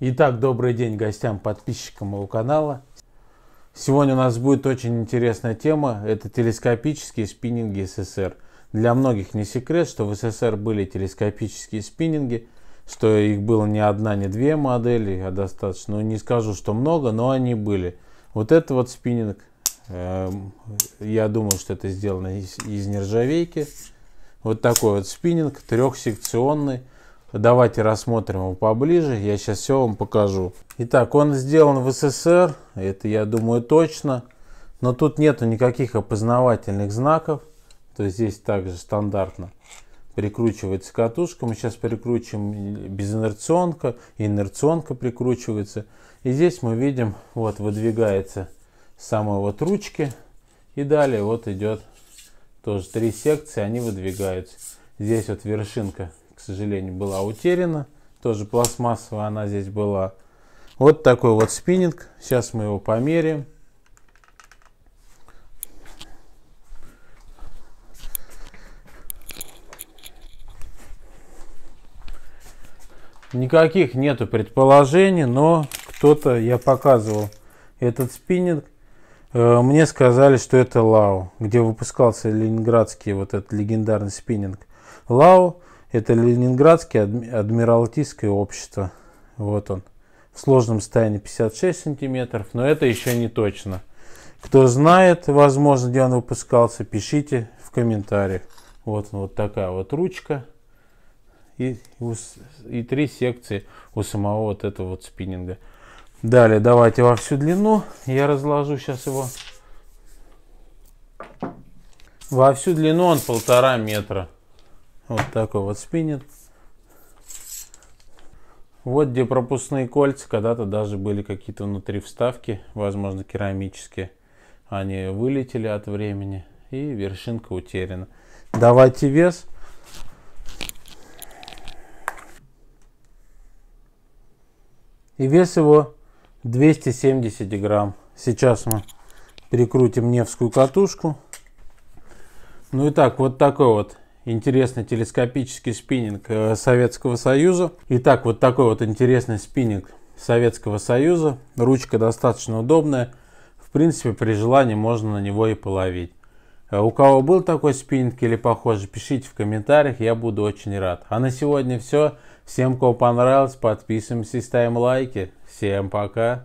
Итак, добрый день гостям, подписчикам моего канала. Сегодня у нас будет очень интересная тема. Это телескопические спиннинги СССР. Для многих не секрет, что в СССР были телескопические спиннинги, что их было не одна, не две модели, а достаточно. Ну, не скажу, что много, но они были. Вот это вот спиннинг, эм, я думаю, что это сделано из, из нержавейки. Вот такой вот спиннинг, трехсекционный Давайте рассмотрим его поближе. Я сейчас все вам покажу. Итак, он сделан в СССР. Это я думаю точно. Но тут нету никаких опознавательных знаков. То есть здесь также стандартно прикручивается катушка. Мы сейчас прикручиваем безинерционка. Инерционка прикручивается. И здесь мы видим, вот выдвигается сама вот ручки. И далее вот идет тоже три секции. Они выдвигаются. Здесь вот вершинка к сожалению, была утеряна. Тоже пластмассовая она здесь была. Вот такой вот спиннинг. Сейчас мы его померим. Никаких нету предположений, но кто-то, я показывал этот спиннинг, э, мне сказали, что это Лао, где выпускался ленинградский вот этот легендарный спиннинг. Лао это Ленинградское адмиралтийское общество. Вот он. В сложном состоянии 56 сантиметров, но это еще не точно. Кто знает, возможно, где он выпускался, пишите в комментариях. Вот вот такая вот ручка. И, и три секции у самого вот этого вот спиннинга. Далее давайте во всю длину. Я разложу сейчас его. Во всю длину он полтора метра. Вот такой вот спиннер. Вот где пропускные кольца. Когда-то даже были какие-то внутри вставки, возможно, керамические. Они вылетели от времени и вершинка утеряна. Давайте вес. И вес его 270 грамм. Сейчас мы перекрутим невскую катушку. Ну и так, вот такой вот интересный телескопический спиннинг э, Советского Союза. Итак, вот такой вот интересный спиннинг Советского Союза. Ручка достаточно удобная. В принципе, при желании можно на него и половить. Э, у кого был такой спиннинг или похожий, пишите в комментариях, я буду очень рад. А на сегодня все. Всем, кого понравилось, подписываемся и ставим лайки. Всем пока!